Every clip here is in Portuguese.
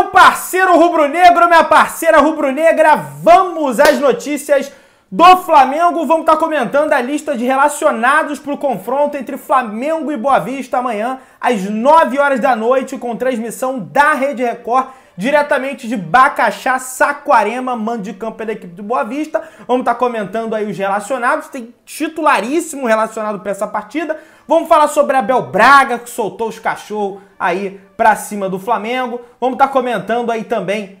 Meu parceiro rubro-negro, minha parceira rubro-negra, vamos às notícias do Flamengo. Vamos estar tá comentando a lista de relacionados para o confronto entre Flamengo e Boa Vista amanhã, às 9 horas da noite, com transmissão da Rede Record diretamente de Bacaxá, Saquarema, mando de campo da equipe do Boa Vista. Vamos estar tá comentando aí os relacionados. Tem titularíssimo relacionado para essa partida. Vamos falar sobre Bel Braga, que soltou os cachorros aí para cima do Flamengo. Vamos estar tá comentando aí também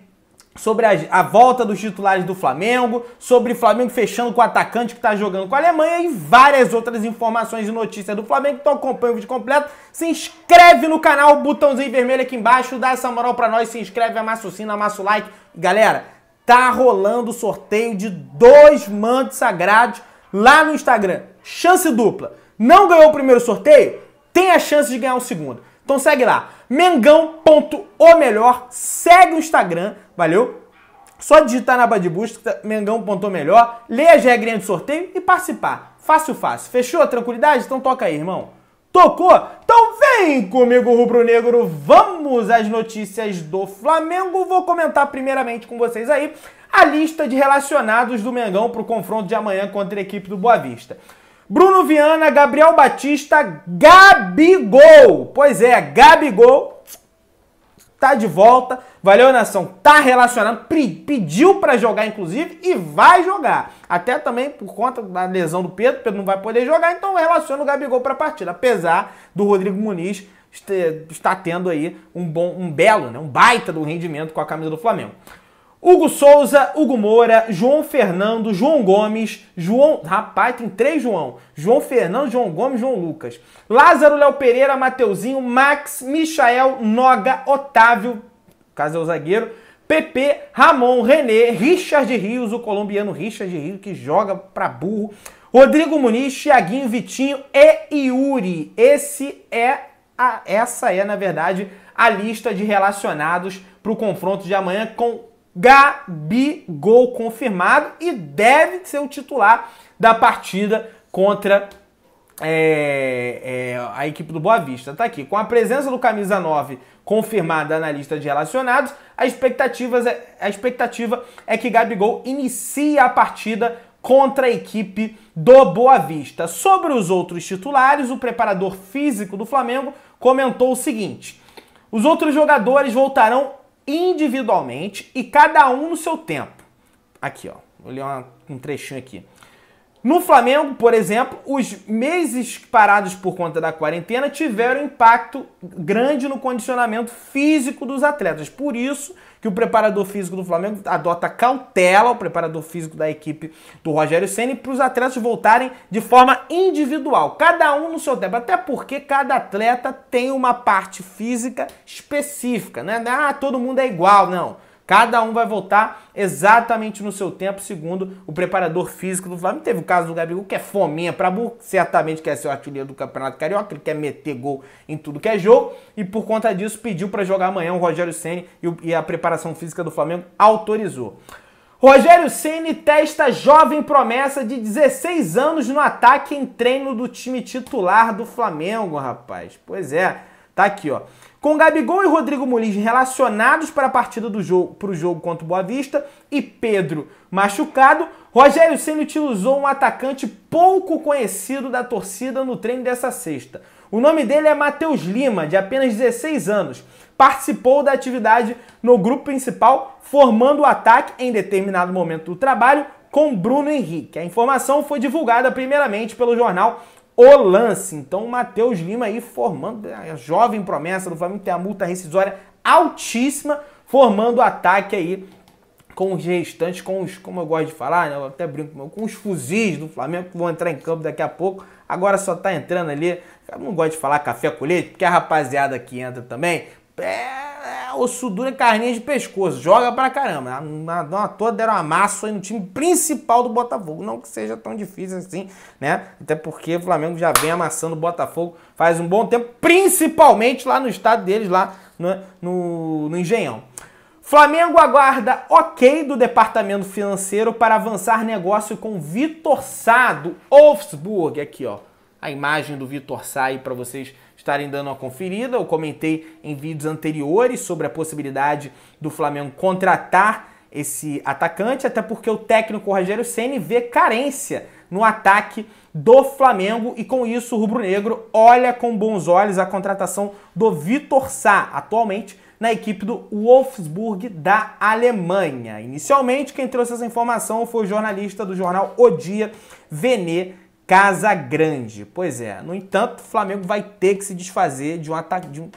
sobre a, a, volta dos titulares do Flamengo, sobre o Flamengo fechando com o atacante que está jogando com a Alemanha e várias outras informações e notícias do Flamengo. Então acompanha o vídeo completo, se inscreve no canal, botãozinho vermelho aqui embaixo, dá essa moral para nós, se inscreve, amassa o sino, amassa o like. Galera, tá rolando o sorteio de dois mantos sagrados lá no Instagram. Chance dupla não ganhou o primeiro sorteio, tem a chance de ganhar o segundo. Então segue lá, mengão.omelhor, segue o Instagram, valeu? Só digitar na aba de busca, tá? mengão.omelhor, lê as regrinhas de sorteio e participar. Fácil, fácil. Fechou? Tranquilidade? Então toca aí, irmão. Tocou? Então vem comigo, rubro-negro. Vamos às notícias do Flamengo. Vou comentar primeiramente com vocês aí a lista de relacionados do Mengão para o confronto de amanhã contra a equipe do Boa Vista. Bruno Viana, Gabriel Batista, Gabigol. Pois é, Gabigol tá de volta. Valeu, nação. Tá relacionando. pediu para jogar inclusive e vai jogar. Até também por conta da lesão do Pedro, Pedro não vai poder jogar, então relaciona o Gabigol para a partida, apesar do Rodrigo Muniz estar tendo aí um bom, um belo, né, um baita do rendimento com a camisa do Flamengo. Hugo Souza, Hugo Moura, João Fernando, João Gomes, João. Rapaz, tem três João. João Fernando, João Gomes, João Lucas. Lázaro, Léo Pereira, Mateuzinho, Max, Michael, Noga, Otávio, caso é o zagueiro. PP, Ramon, René, Richard Rios, o colombiano Richard Rios, que joga pra burro. Rodrigo Muniz, Thiaguinho, Vitinho e Yuri. Esse é a, essa é, na verdade, a lista de relacionados para o confronto de amanhã com Gabigol confirmado e deve ser o titular da partida contra é, é, a equipe do Boa Vista. Tá aqui. Com a presença do camisa 9 confirmada na lista de relacionados, a é, a expectativa é que Gabigol inicie a partida contra a equipe do Boa Vista. Sobre os outros titulares, o preparador físico do Flamengo comentou o seguinte: os outros jogadores voltarão individualmente e cada um no seu tempo. Aqui, ó. Vou ler uma, um trechinho aqui. No Flamengo, por exemplo, os meses parados por conta da quarentena tiveram impacto grande no condicionamento físico dos atletas. Por isso que o preparador físico do Flamengo adota cautela, o preparador físico da equipe do Rogério Ceni para os atletas voltarem de forma individual, cada um no seu tempo, até porque cada atleta tem uma parte física específica, né? É, ah, todo mundo é igual, não. Cada um vai voltar exatamente no seu tempo, segundo o preparador físico do Flamengo. Teve o caso do Gabigol, que é fominha para burro, certamente quer ser o artilheiro do Campeonato Carioca, ele quer meter gol em tudo que é jogo, e por conta disso pediu para jogar amanhã o Rogério Ceni e a preparação física do Flamengo autorizou. Rogério Ceni testa jovem promessa de 16 anos no ataque em treino do time titular do Flamengo, rapaz. Pois é, tá aqui, ó. Com Gabigol e Rodrigo Muniz relacionados para a partida do jogo, para o jogo contra o Boa Vista e Pedro machucado, Rogério Ceni utilizou um atacante pouco conhecido da torcida no treino dessa sexta. O nome dele é Matheus Lima, de apenas 16 anos. Participou da atividade no grupo principal, formando o ataque em determinado momento do trabalho com Bruno Henrique. A informação foi divulgada primeiramente pelo jornal o lance. Então o Matheus Lima aí formando, né, a jovem promessa do Flamengo tem a multa rescisória altíssima, formando ataque aí com os restantes, com os, como eu gosto de falar, né? eu até brinco, com os fuzis do Flamengo que vão entrar em campo daqui a pouco. Agora só tá entrando ali, eu não gosto de falar café colete, porque a rapaziada que entra também é ou Sudura Carninha de pescoço. Joga pra caramba. Na, na toda deram amasso aí no time principal do Botafogo. Não que seja tão difícil assim, né? Até porque o Flamengo já vem amassando o Botafogo faz um bom tempo, principalmente lá no estado deles, lá no, no, no Engenhão. Flamengo aguarda ok do departamento financeiro para avançar negócio com Vitor Sado do Wolfsburg. Aqui, ó a imagem do Vitor Sai para vocês estarem dando uma conferida. Eu comentei em vídeos anteriores sobre a possibilidade do Flamengo contratar esse atacante, até porque o técnico Rogério Ceni vê carência no ataque do Flamengo e com isso o rubro-negro olha com bons olhos a contratação do Vitor Sá, atualmente na equipe do Wolfsburg da Alemanha. Inicialmente, quem trouxe essa informação foi o jornalista do jornal O Dia, Venê Casa Grande. Pois é, no entanto, o Flamengo vai ter que se desfazer de um ataque. De um...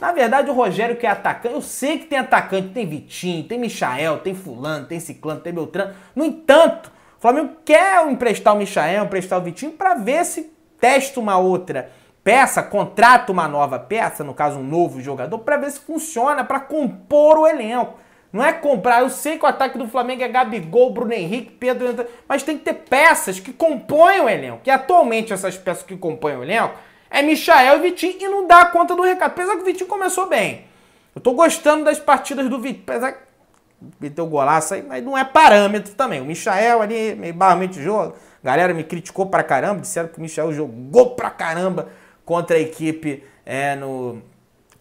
Na verdade, o Rogério que é atacante, eu sei que tem atacante, tem Vitinho, tem Michael, tem Fulano, tem Ciclano, tem Beltrano. No entanto, o Flamengo quer emprestar o Michael, emprestar o Vitinho para ver se testa uma outra peça, contrata uma nova peça, no caso um novo jogador, para ver se funciona, para compor o elenco. Não é comprar. Eu sei que o ataque do Flamengo é Gabigol, Bruno Henrique, Pedro, mas tem que ter peças que compõem o elenco. E atualmente essas peças que compõem o elenco é Michael e Vitinho e não dá conta do recado. Apesar que o Vitinho começou bem. Eu tô gostando das partidas do Vitinho. Apesar que meteu golaço aí, mas não é parâmetro também. O Michael ali, meio de jogo. galera me criticou pra caramba, disseram que o Michael jogou pra caramba contra a equipe é, no,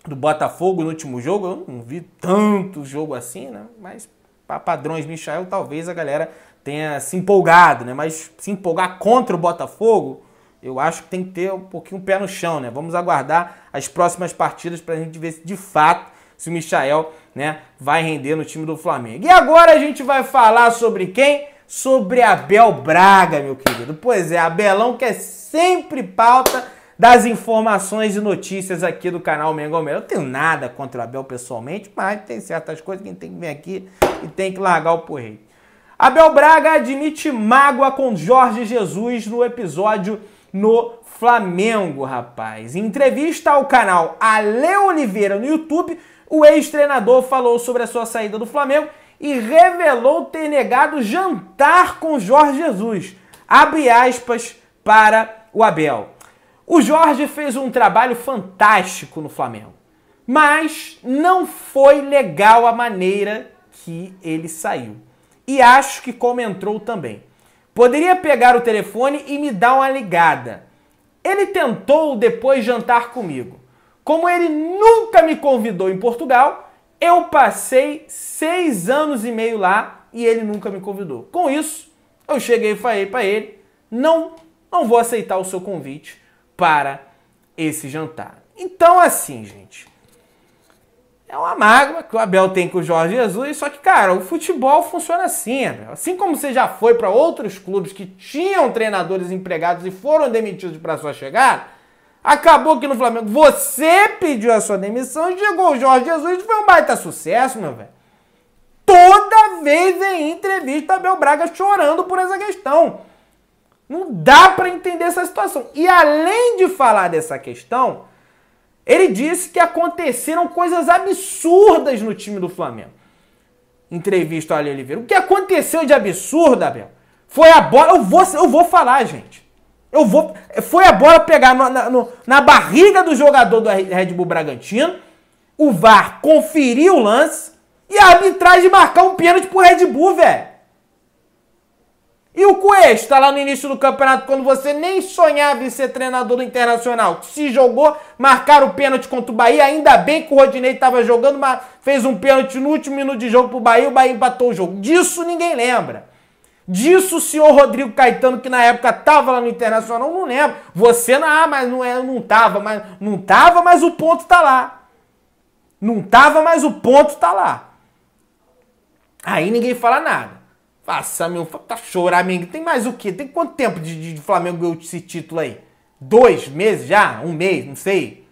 do Botafogo no último jogo, eu não vi tanto jogo assim, né? Mas para padrões Michael, talvez a galera tenha se empolgado, né? Mas se empolgar contra o Botafogo, eu acho que tem que ter um pouquinho o pé no chão, né? Vamos aguardar as próximas partidas para a gente ver se de fato se o Michael, né, vai render no time do Flamengo. E agora a gente vai falar sobre quem? Sobre Abel Braga, meu querido. Pois é, Abelão que é sempre pauta das informações e notícias aqui do canal Mengão Melo. Eu tenho nada contra o Abel pessoalmente, mas tem certas coisas que tem que vir aqui e tem que largar o porrei. Abel Braga admite mágoa com Jorge Jesus no episódio no Flamengo, rapaz. Em entrevista ao canal Ale Oliveira no YouTube, o ex-treinador falou sobre a sua saída do Flamengo e revelou ter negado jantar com Jorge Jesus. Abre aspas para o Abel. O Jorge fez um trabalho fantástico no Flamengo, mas não foi legal a maneira que ele saiu. E acho que como entrou também. Poderia pegar o telefone e me dar uma ligada. Ele tentou depois jantar comigo. Como ele nunca me convidou em Portugal, eu passei seis anos e meio lá e ele nunca me convidou. Com isso, eu cheguei e falei para ele: não, não vou aceitar o seu convite para esse jantar. Então, assim, gente. É uma mágoa que o Abel tem com o Jorge Jesus, só que, cara, o futebol funciona assim, Abel. Assim como você já foi para outros clubes que tinham treinadores empregados e foram demitidos para sua chegada, acabou aqui no Flamengo. Você pediu a sua demissão, chegou o Jorge Jesus e foi um baita sucesso, meu velho. Toda vez em entrevista, Abel Braga chorando por essa questão. Não dá para entender essa situação. E além de falar dessa questão, ele disse que aconteceram coisas absurdas no time do Flamengo. Entrevista ao Ali Oliveira. O que aconteceu de absurdo, Abel? Foi a bola. Eu vou, eu vou falar, gente. Eu vou. Foi a bola pegar no, na, no, na barriga do jogador do Red Bull Bragantino. O VAR conferiu o lance e a arbitragem marcar um pênalti pro Red Bull, velho. E o Cuesta tá lá no início do campeonato, quando você nem sonhava em ser treinador do Internacional, se jogou, marcaram o pênalti contra o Bahia, ainda bem que o Rodinei estava jogando, mas fez um pênalti no último minuto de jogo pro Bahia, o Bahia empatou o jogo. Disso ninguém lembra. Disso o senhor Rodrigo Caetano, que na época estava lá no Internacional, não lembra. Você não, ah, mas não, é, não tava, mas não tava, mas o ponto tá lá. Não tava, mas o ponto tá lá. Aí ninguém fala nada. Faça meu. Tá chorando, amigo. Tem mais o quê? Tem quanto tempo de, de Flamengo ganhou esse título aí? Dois meses já? Um mês? Não sei.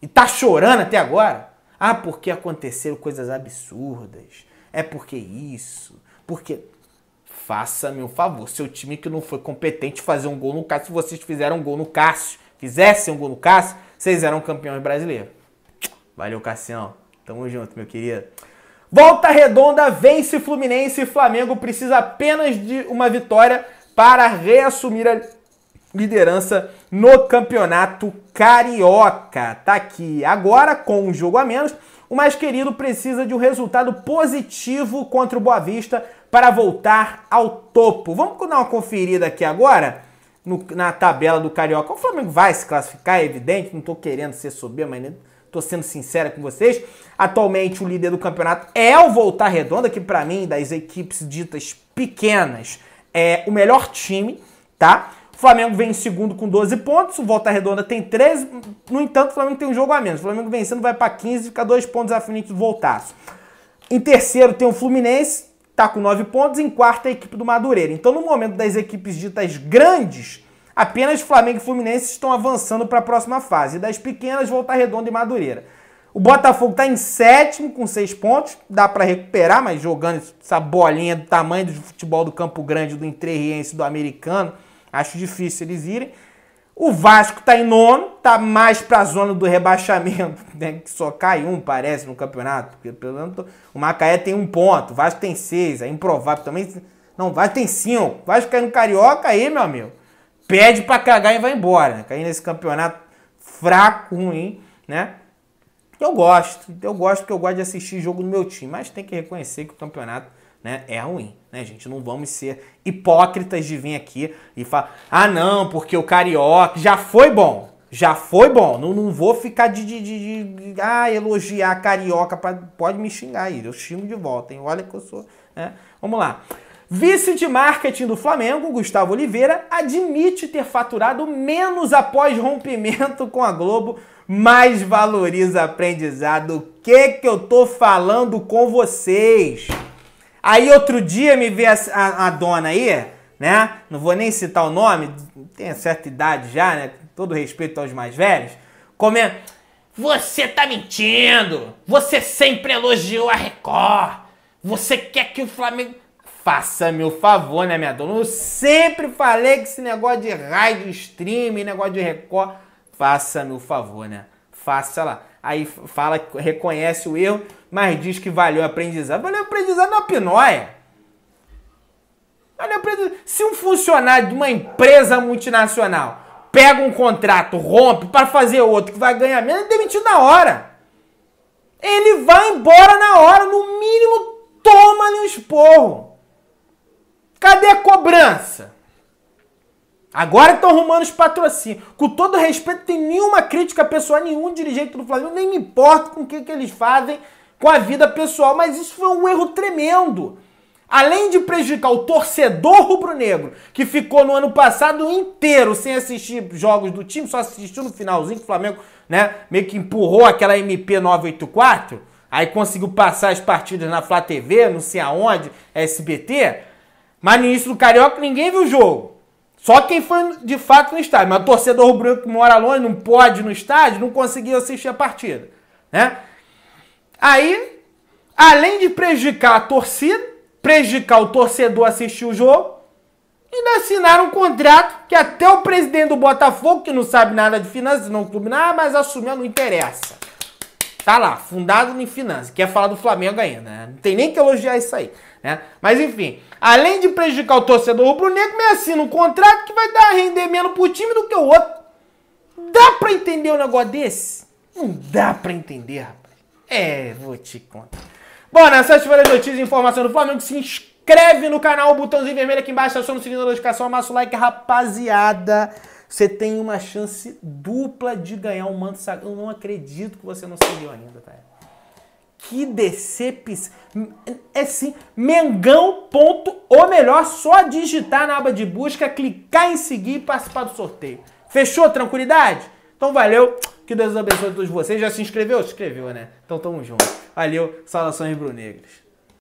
E tá chorando até agora? Ah, porque aconteceram coisas absurdas. É porque isso. Porque. Faça-me um favor. Seu time que não foi competente fazer um gol no Cássio. Se vocês fizeram um gol no Cássio, fizessem um gol no Cássio, vocês eram campeões brasileiros. Valeu, Cassião. Tamo junto, meu querido. Volta Redonda vence Fluminense e Flamengo precisa apenas de uma vitória para reassumir a liderança no Campeonato Carioca. Tá aqui. Agora, com um jogo a menos, o mais querido precisa de um resultado positivo contra o Boa Vista para voltar ao topo. Vamos dar uma conferida aqui agora no, na tabela do Carioca. O Flamengo vai se classificar, é evidente, não estou querendo ser soberbo, mas Tô sendo sincera com vocês. Atualmente o líder do campeonato é o Volta Redonda, que para mim, das equipes ditas pequenas, é o melhor time, tá? O Flamengo vem em segundo com 12 pontos, o Volta Redonda tem 13. No entanto, o Flamengo tem um jogo a menos. O Flamengo vencendo vai para 15, fica dois pontos à frente do Voltaço. Em terceiro tem o Fluminense, tá com 9 pontos. Em quarto, a equipe do Madureira. Então, no momento das equipes ditas grandes, Apenas Flamengo e Fluminense estão avançando para a próxima fase. Das pequenas, Volta tá Redonda e Madureira. O Botafogo está em sétimo com seis pontos. Dá para recuperar, mas jogando essa bolinha do tamanho do futebol do Campo Grande, do Entrerriense, do Americano, acho difícil eles irem. O Vasco está em nono, está mais para a zona do rebaixamento, né? que só cai um, parece, no campeonato. Porque, pelo menos, o Macaé tem um ponto, o Vasco tem seis, é improvável também. Não, o Vasco tem cinco. O Vasco cai no Carioca aí, meu amigo pede para cagar e vai embora. Né? Cair nesse campeonato fraco, ruim, né? Eu gosto, eu gosto porque eu gosto de assistir jogo no meu time, mas tem que reconhecer que o campeonato né, é ruim, né, gente? Não vamos ser hipócritas de vir aqui e falar, ah, não, porque o Carioca já foi bom, já foi bom, não, não vou ficar de, de, de, de ah, elogiar Carioca, pra, pode me xingar aí, eu xingo de volta, hein? Olha que eu sou, né? Vamos lá. Vice de marketing do Flamengo, Gustavo Oliveira, admite ter faturado menos após rompimento com a Globo, mas valoriza aprendizado. O que que eu tô falando com vocês? Aí outro dia me vê a, a, a dona aí, né? Não vou nem citar o nome, tem certa idade já, né? Todo respeito aos mais velhos. Comenta: Você tá mentindo! Você sempre elogiou a Record! Você quer que o Flamengo. Faça-me o favor, né, minha dona? Eu sempre falei que esse negócio de rádio streaming, negócio de Record. Faça-me o favor, né? Faça lá. Aí fala, reconhece o erro, mas diz que valeu o aprendizado. Valeu o aprendizado na pinóia. Valeu o aprendizado. Se um funcionário de uma empresa multinacional pega um contrato, rompe para fazer outro que vai ganhar menos, é demitido na hora. Ele vai embora na hora, no mínimo toma-lhe um esporro cobrança. Agora estão arrumando os patrocínios. Com todo respeito, tem nenhuma crítica pessoal a nenhum dirigente do Flamengo, nem me importa com o que, que eles fazem com a vida pessoal, mas isso foi um erro tremendo. Além de prejudicar o torcedor rubro-negro, que ficou no ano passado inteiro sem assistir jogos do time, só assistiu no finalzinho que o Flamengo, né, meio que empurrou aquela MP 984, aí conseguiu passar as partidas na Flá TV, não sei aonde, SBT, mas no início do Carioca ninguém viu o jogo. Só quem foi de fato no estádio. Mas o torcedor branco que mora longe, não pode no estádio, não conseguiu assistir a partida. Né? Aí, além de prejudicar a torcida, prejudicar o torcedor assistir o jogo, ainda assinaram um contrato que até o presidente do Botafogo, que não sabe nada de finanças, não clube nada, mas assumiu, não interessa. Tá lá, fundado em finanças. Quer falar do Flamengo ainda, né? Não tem nem que elogiar isso aí, né? Mas enfim, além de prejudicar o torcedor rubro-negro, me assina um contrato que vai dar render menos pro time do que o outro. Dá pra entender um negócio desse? Não dá pra entender, rapaz. É, vou te contar. Bom, nessas várias notícias e informações do Flamengo, se inscreve no canal, o botãozinho vermelho aqui embaixo, aciona o sininho da notificação, amassa o like, rapaziada. Você tem uma chance dupla de ganhar um manto sagrado. Eu não acredito que você não seguiu ainda, tá? Que decepção. É sim, Mengão. Ponto, ou melhor, só digitar na aba de busca, clicar em seguir e participar do sorteio. Fechou? Tranquilidade? Então valeu. Que Deus abençoe todos vocês. Já se inscreveu? Se inscreveu, né? Então tamo junto. Valeu, saudações brunegras.